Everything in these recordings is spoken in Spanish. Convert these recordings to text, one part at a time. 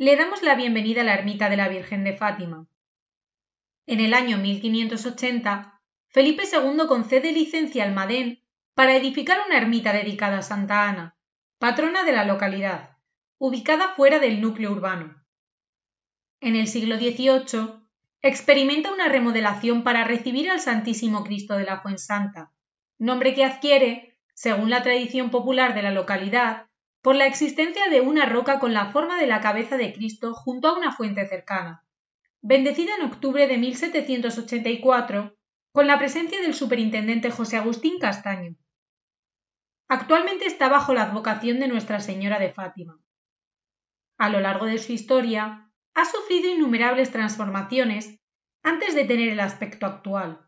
Le damos la bienvenida a la ermita de la Virgen de Fátima. En el año 1580, Felipe II concede licencia al Madén para edificar una ermita dedicada a Santa Ana, patrona de la localidad, ubicada fuera del núcleo urbano. En el siglo XVIII, experimenta una remodelación para recibir al Santísimo Cristo de la Fuensanta, nombre que adquiere, según la tradición popular de la localidad, por la existencia de una roca con la forma de la cabeza de Cristo junto a una fuente cercana. Bendecida en octubre de 1784, con la presencia del superintendente José Agustín Castaño. Actualmente está bajo la advocación de Nuestra Señora de Fátima. A lo largo de su historia, ha sufrido innumerables transformaciones antes de tener el aspecto actual.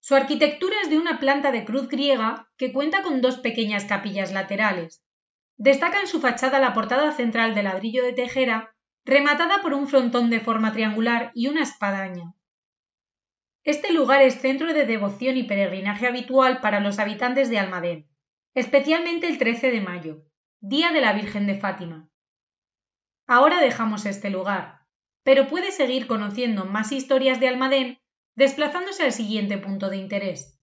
Su arquitectura es de una planta de cruz griega que cuenta con dos pequeñas capillas laterales, Destaca en su fachada la portada central de ladrillo de tejera, rematada por un frontón de forma triangular y una espadaña. Este lugar es centro de devoción y peregrinaje habitual para los habitantes de Almadén, especialmente el 13 de mayo, día de la Virgen de Fátima. Ahora dejamos este lugar, pero puede seguir conociendo más historias de Almadén desplazándose al siguiente punto de interés.